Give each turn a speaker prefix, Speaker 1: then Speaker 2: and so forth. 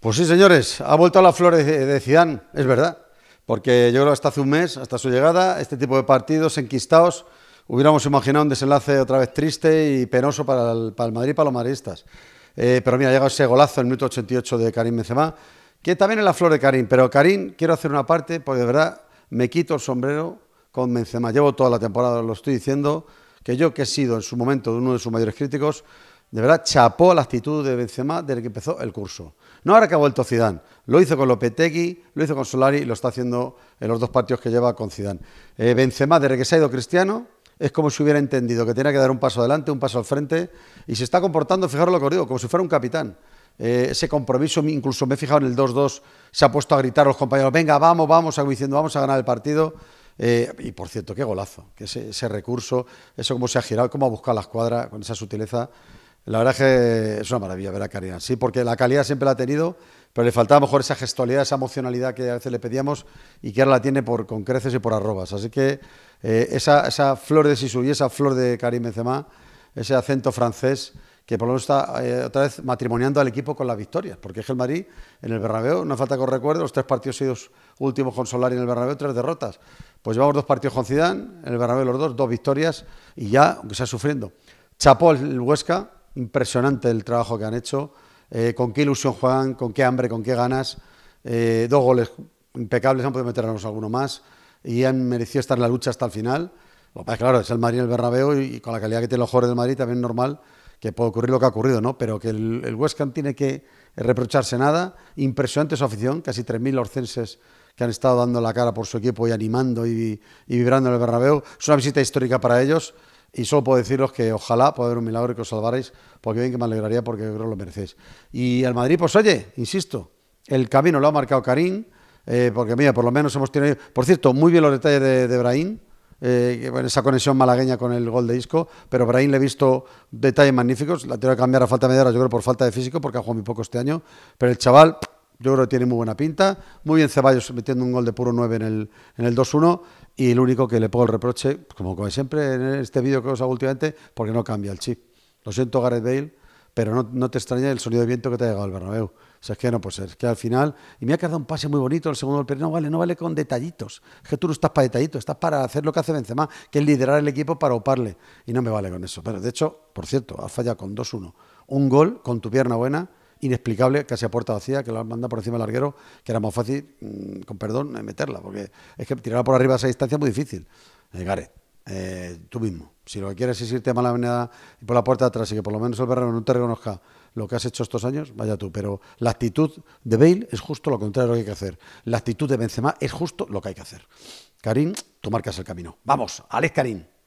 Speaker 1: Pues sí, señores, ha vuelto a la flor de Zidane, es verdad, porque yo creo que hasta hace un mes, hasta su llegada, este tipo de partidos enquistados, hubiéramos imaginado un desenlace otra vez triste y penoso para el, Madrid y para los madridistas. Eh, pero mira, llega ese golazo en el minuto 88 de Karim Benzema, que también es la flor de Karim, pero Karim, quiero hacer una parte, porque de verdad me quito el sombrero con Benzema. Llevo toda la temporada, lo estoy diciendo, que yo que he sido en su momento uno de sus mayores críticos, de verdad, chapó la actitud de Benzema desde que empezó el curso. No ahora que ha vuelto Zidane, lo hizo con Lopetegui, lo hizo con Solari y lo está haciendo en los dos partidos que lleva con Zidane. Eh, Benzema, desde que se ha ido Cristiano, es como si hubiera entendido que tenía que dar un paso adelante, un paso al frente, y se está comportando, fijaros lo que os digo, como si fuera un capitán. Eh, ese compromiso, incluso me he fijado en el 2-2, se ha puesto a gritar a los compañeros, venga, vamos, vamos, diciendo, vamos a ganar el partido. Eh, y por cierto, qué golazo, que ese, recurso, eso como se ha girado, cómo ha buscado la escuadra con esa sutileza la verdad es que es una maravilla ver a Karim sí, porque la calidad siempre la ha tenido, pero le faltaba a lo mejor esa gestualidad, esa emocionalidad que a veces le pedíamos y que ahora la tiene por, con creces y por arrobas. Así que eh, esa, esa, flor de Sisu y esa flor de Karim Benzema, ese acento francés que por lo menos está eh, otra vez matrimoniando al equipo con las victorias, porque es el Marí en el Bernabéu, no falta que os recuerde, los tres partidos últimos con Solari en el Bernabéu, tres derrotas. Pues llevamos dos partidos con Zidane, en el Bernabéu los dos, dos victorias y ya, aunque sea sufriendo. Chapó el Huesca, impresionante el trabajo que han hecho. Eh, con qué ilusión juegan, con qué hambre, con qué ganas. Eh, dos goles impecables, han podido meternos alguno más y han merecido estar en la lucha hasta el final. claro, es el Madrid el Bernabéu y, con la calidad que tiene los jugadores del Madrid también es normal que pueda ocurrir lo que ha ocurrido, ¿no? Pero que el, el tiene que reprocharse nada. Impresionante su afición, casi 3.000 orcenses que han estado dando la cara por su equipo y animando y, vibrando en el Bernabéu. Es una visita histórica para ellos y solo puedo deciros que ojalá pueda haber un milagro y que os salvaréis, porque bien que me alegraría, porque creo que lo merecéis. Y al Madrid, pues oye, insisto, el camino lo ha marcado Karim, eh, porque mira, por lo menos hemos tenido. Por cierto, muy bien los detalles de, de Brahim, eh, esa conexión malagueña con el gol de Isco, pero Brahim le he visto detalles magníficos. La tiene que cambiar a falta de media yo creo, por falta de físico, porque ha jugado muy poco este año. Pero el chaval, yo creo que tiene muy buena pinta. Muy bien Ceballos metiendo un gol de puro 9 en el, en el 2-1 y el único que le pongo el reproche, como, siempre en este vídeo que os hago últimamente, porque no cambia el chip. Lo siento, Gareth Bale, pero no, te extraña el sonido de viento que te ha llegado al Bernabéu. O sea, es que no puede ser. que al final. Y me ha quedado un pase muy bonito el segundo del No vale, no vale con detallitos. Es que tú no estás para detallitos, estás para hacer lo que hace Benzema, que es liderar el equipo para oparle. Y no me vale con eso. Pero de hecho, por cierto, has fallado con 2-1. Un gol con tu pierna buena inexplicable, casi a puerta vacía, que la manda por encima del larguero, que era más fácil, mm, con perdón, eh, meterla, porque es que tirarla por arriba a esa distancia es muy difícil. Eh, Gare, eh, tú mismo, si lo que quieres es irte a mala venada y por la puerta atrás y que por lo menos el verrano no te reconozca lo que has hecho estos años, vaya tú, pero la actitud de Bale es justo lo contrario de lo que hay que hacer. La actitud de Benzema es justo lo que hay que hacer. Karim, tú marcas el camino. Vamos, Alex Karim.